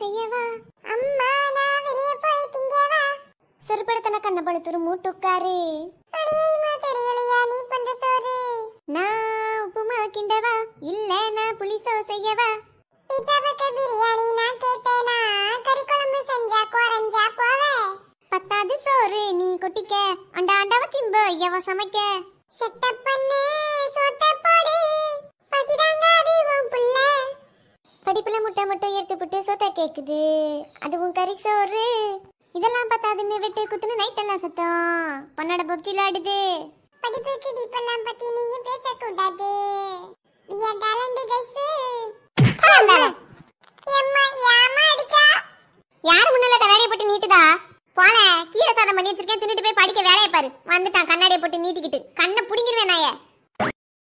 செய்யவா அம்மா நான் வெளிய போய் திங்கவா சிறுபடுத்தன கண்ண பழுத்துரு மூட்டுக்காரு அடேய்மா தெரியலையா நீ பண்ற சோறு நான் உப்புமா கிண்டவா இல்ல நான் புளிசோ செய்யவா பீட்டா பட்டர் பிரியாணி நான் கேட்டேனா கறி குழம்பு செஞ்சா பத்தாது சோறு நீ அண்டா அண்டாவ எவ சமைக்க சோத்த வெடிப்புல முட்டை முட்டை எடுத்து புட்டு சொத்தா கேக்குது அதுவும் கறி சோறு இதெல்லாம் பார்த்தாதுன்னு வெட்டு குத்துன நைட் எல்லாம் சத்தம் பன்னட பப்ஜி விளையாடுது படிப்புக்கு டிப்பெல்லாம் பத்தி நீயும் பேசக்கூடாது We are டாலண்ட் கைஸ் ஏம்மா யாமா அடிச்சா யார் முன்னால கண்ணாடியை போட்டு நீட்டுதா போல கீழ சாதம் பண்ணி வச்சிருக்கேன் தின்னுட்டு போய் படிக்க வேலையை பாரு வந்துட்டான் கண்ணாடியை போட்டு நீட்டிக்கிட்டு கண்ணை புடிங்கிருவேன்